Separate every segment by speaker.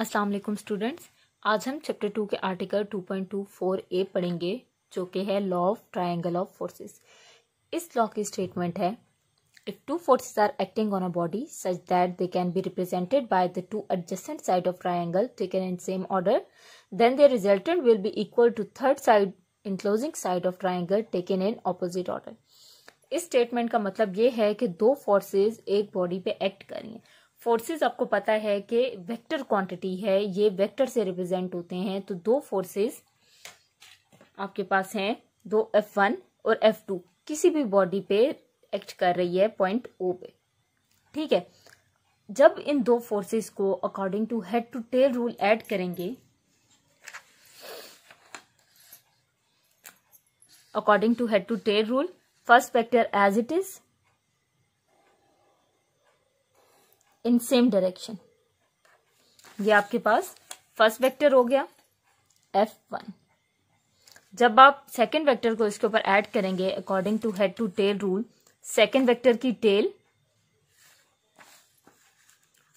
Speaker 1: अस्सलाम वालेकुम स्टूडेंट्स आज हम चैप्टर टू के आर्टिकल 2.24 ए पढ़ेंगे जो कि है law of triangle of forces इस लॉ की स्टेटमेंट है if two forces are acting on a body such that they can be represented by the two adjacent side of triangle taken in same order then their resultant will be equal to third side enclosing side of triangle taken in opposite order इस statement का मतलब ये है कि दो forces एक body पे act करें फोर्सेस आपको पता है कि वेक्टर क्वांटिटी है ये वेक्टर से रिप्रेजेंट होते हैं तो दो फोर्सेस आपके पास हैं दो एफ वन और एफ टू किसी भी बॉडी पे एक्ट कर रही है पॉइंट ओ पे ठीक है जब इन दो फोर्सेस को according to head to tail rule add करेंगे according to head to tail rule first vector as it is in same direction ये आपके पास फर्स्ट वेक्टर हो गया एफ वन जब आप सेकेंड वेक्टर को इसके ऊपर ऐड करेंगे according to head to tail rule second vector की टेल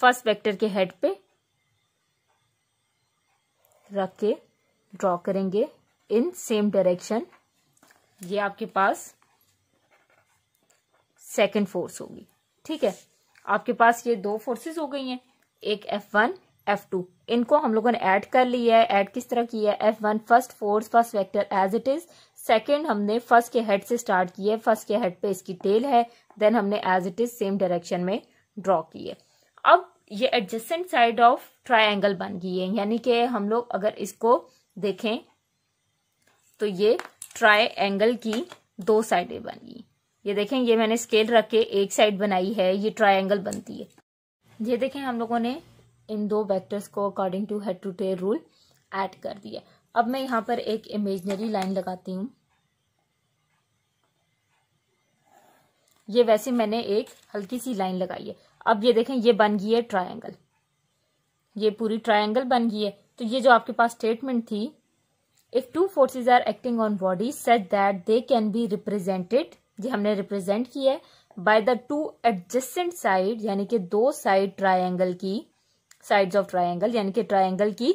Speaker 1: फर्स्ट वेक्टर के हेड पे रख के ड्रॉ करेंगे इन सेम डायरेक्शन ये आपके पास सेकंड फोर्स होगी ठीक है आपके पास ये दो फोर्सेस हो गई हैं एक एफ वन एफ टू इनको हम लोगों ने ऐड कर लिया है ऐड किस तरह किया है F one first force first vector as it is second हमने फर्स्ट के हेड से स्टार्ट किया है फर्स्ट के हेड पे इसकी टेल है देन हमने as it is same direction में ड्रॉ की है अब ये एडजस्टेंट साइड ऑफ ट्राइंगल बन गई है यानी कि हम लोग अगर इसको देखें तो ये ट्राइंगल की दो साइडें बन गई ये देखें ये मैंने स्केल रख के एक साइड बनाई है ये ट्रायंगल बनती है ये देखें हम लोगों ने इन दो वेक्टर्स को according to head to tail rule add कर दिया अब मैं यहाँ पर एक इमेजनरी लाइन लगाती हूँ ये वैसे मैंने एक हल्की सी लाइन लगाई है अब ये देखें ये बन गई है ट्रायंगल ये पूरी ट्रायंगल बन गई है तो ये जो आपके पास स्टेटमेंट थी if two forces are acting on body set that they can be represented ये हमने रिप्रेजेंट किया है by the two adjacent side यानी कि दो साइड ट्राइंगल की साइड्स ऑफ ट्राइंगल यानी कि ट्राइंगल की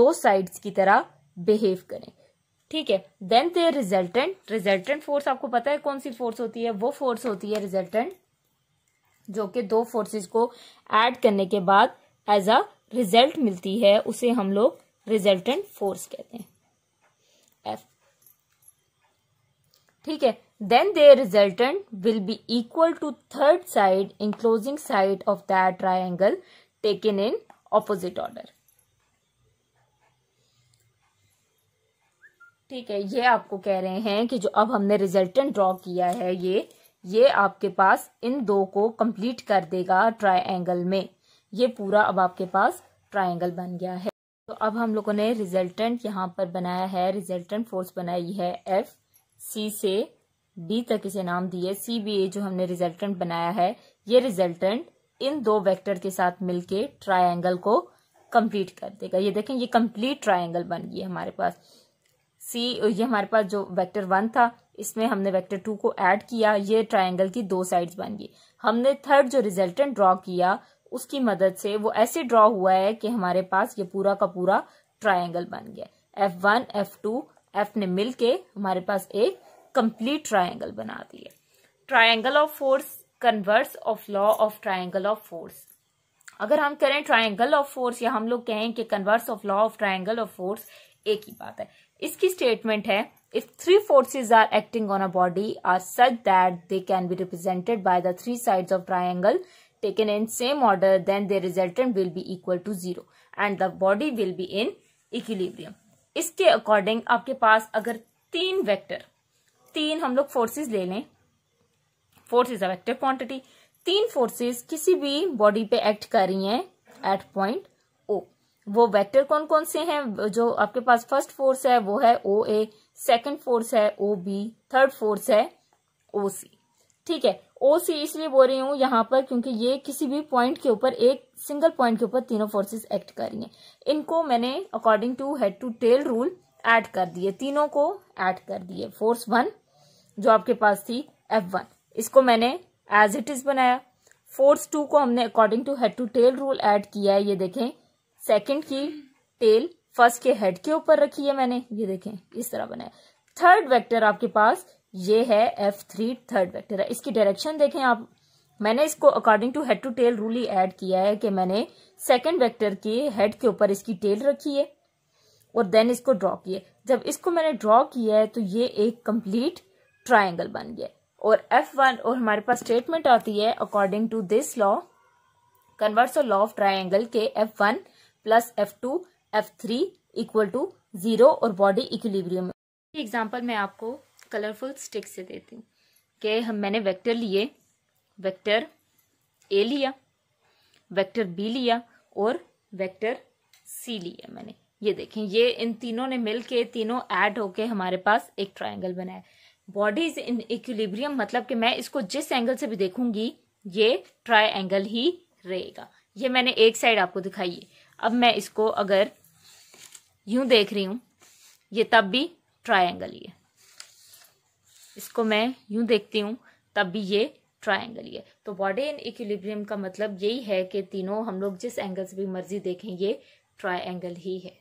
Speaker 1: दो साइड्स की तरह बिहेव करें ठीक है then the resultant resultant force आपको पता है कौन सी फोर्स होती है वो फोर्स होती है रिजल्टेंट जो कि दो फोर्सेस को ऐड करने के बाद एज अ रिजल्ट मिलती है उसे हम लोग रिजल्टेंट फोर्स कहते हैं एफ ठीक है then their resultant will be equal to third side enclosing side of that triangle taken in opposite order. ठीक है ये आपको कह रहे हैं कि जो अब हमने रिजल्टेंट ड्रॉ किया है ये ये आपके पास इन दो को कंप्लीट कर देगा ट्रायंगल में ये पूरा अब आपके पास ट्रायंगल बन गया है तो अब हम लोगों ने रिजल्टेंट यहाँ पर बनाया है रिजल्टेंट फोर्स बनाई है एफ सी से डी तक इसे नाम दिए सी बी ए जो हमने रिजल्टेंट बनाया है ये रिजल्टेंट इन दो वेक्टर के साथ मिलके ट्रायंगल को कंप्लीट कर देगा ये देखें ये कंप्लीट ट्रायंगल बन गई हमारे पास सी ये हमारे पास जो वेक्टर वन था इसमें हमने वेक्टर टू को ऐड किया ये ट्रायंगल की दो साइड्स बन गई हमने थर्ड जो रिजल्टेंट ड्रॉ किया उसकी मदद से वो ऐसे ड्रॉ हुआ है कि हमारे पास ये पूरा का पूरा ट्रायंगल बन गया F one F two F ने मिल के हमारे पास एक कंप्लीट ट्राइंगल बनाती है triangle of force converse of law of triangle of force अगर हम करें ट्राइंगल ऑफ फोर्स या हम लोग कहें कि converse of law of triangle of force एक ही बात है इसकी स्टेटमेंट है if three forces are acting on a body are such that they can be represented by the three side of triangle taken in same order then the resultant will be equal to zero and the body will be in equilibrium इसके according आपके पास अगर तीन vector तीन हम लोग forces ले लें force is active quantity तीन फोर्सेस किसी भी बॉडी पे एक्ट कर रही हैं एट पॉइंट ओ वो वेक्टर कौन कौन से हैं जो आपके पास फर्स्ट फोर्स है वो है ओ ए सेकेंड फोर्स है ओ बी थर्ड फोर्स है ओ सी ठीक है ओ सी इसलिए बोल रही हूं यहां पर क्योंकि ये किसी भी पॉइंट के ऊपर एक सिंगल पॉइंट के ऊपर तीनों फोर्सेस एक्ट कर रही हैं इनको मैंने according to head to tail rule add कर दिए तीनों को एड कर दिए फोर्स वन जो आपके पास थी एफ वन इसको मैंने एज इट इज बनाया फोर्स टू को हमने according to head to tail rule add किया है ये देखें सेकंड की टेल फर्स्ट के हेड के ऊपर रखी है मैंने ये देखें इस तरह बनाया थर्ड वेक्टर आपके पास ये है एफ थ्री थर्ड वेक्टर है इसकी डायरेक्शन देखें आप मैंने इसको according to head to tail rule ही ऐड किया है कि मैंने सेकेंड वैक्टर के हेड के ऊपर इसकी टेल रखी है और देन इसको ड्रॉ किया जब इसको मैंने ड्रॉ किया है तो ये एक कंप्लीट ट्राइंगल बन गया और एफ वन और हमारे पास स्टेटमेंट आती है according to this law convert law of triangle के F one plus F two F three equal to zero और बॉडी इक्विलिब्रियम एग्जाम्पल मैं आपको कलरफुल स्टिक से देती हूँ कि हम मैंने वेक्टर लिए वेक्टर ए लिया वेक्टर बी लिया और वेक्टर सी लिया मैंने ये देखें ये इन तीनों ने मिलके तीनों ऐड होके हमारे पास एक ट्राइंगल बनाया बॉडी इज इन इक्विलिब्रियम मतलब कि मैं इसको जिस एंगल से भी देखूंगी ये ट्राई एंगल ही रहेगा ये मैंने एक साइड आपको दिखाई है अब मैं इसको अगर यूं देख रही हूं ये तब भी एंगल ही है इसको मैं यूं देखती हूं तब भी ये ट्राइंगल ही है तो बॉडी इन इक्विलिब्रियम का मतलब यही है कि तीनों हम लोग जिस एंगल से भी मर्जी देखें ये ट्राइंगल ही है